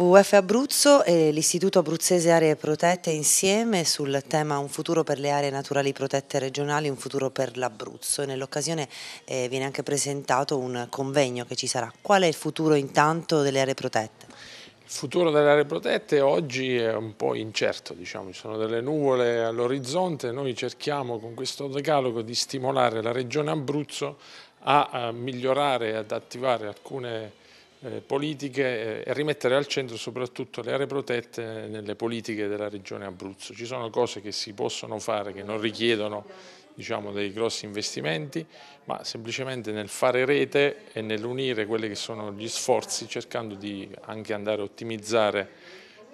WWF Abruzzo e l'Istituto Abruzzese Aree Protette insieme sul tema Un futuro per le aree naturali protette regionali, un futuro per l'Abruzzo nell'occasione eh, viene anche presentato un convegno che ci sarà. Qual è il futuro intanto delle aree protette? Il futuro delle aree protette oggi è un po' incerto, diciamo. ci sono delle nuvole all'orizzonte, noi cerchiamo con questo decalogo di stimolare la regione Abruzzo a, a eh, migliorare e ad attivare alcune eh, politiche eh, e rimettere al centro soprattutto le aree protette nelle politiche della regione Abruzzo. Ci sono cose che si possono fare che non richiedono diciamo, dei grossi investimenti, ma semplicemente nel fare rete e nell'unire quelli che sono gli sforzi cercando di anche andare a ottimizzare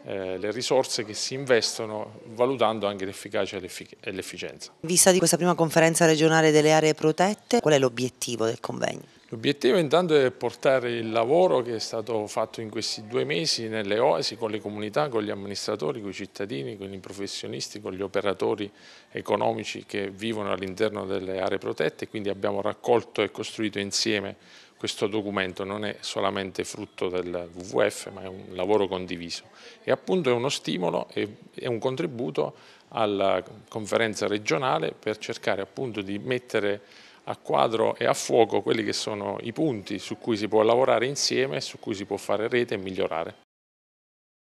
eh, le risorse che si investono valutando anche l'efficacia e l'efficienza. In vista di questa prima conferenza regionale delle aree protette, qual è l'obiettivo del convegno? L'obiettivo intanto è portare il lavoro che è stato fatto in questi due mesi nelle oasi con le comunità, con gli amministratori, con i cittadini, con i professionisti, con gli operatori economici che vivono all'interno delle aree protette, quindi abbiamo raccolto e costruito insieme questo documento non è solamente frutto del WWF ma è un lavoro condiviso e appunto è uno stimolo e un contributo alla conferenza regionale per cercare appunto di mettere a quadro e a fuoco quelli che sono i punti su cui si può lavorare insieme, su cui si può fare rete e migliorare.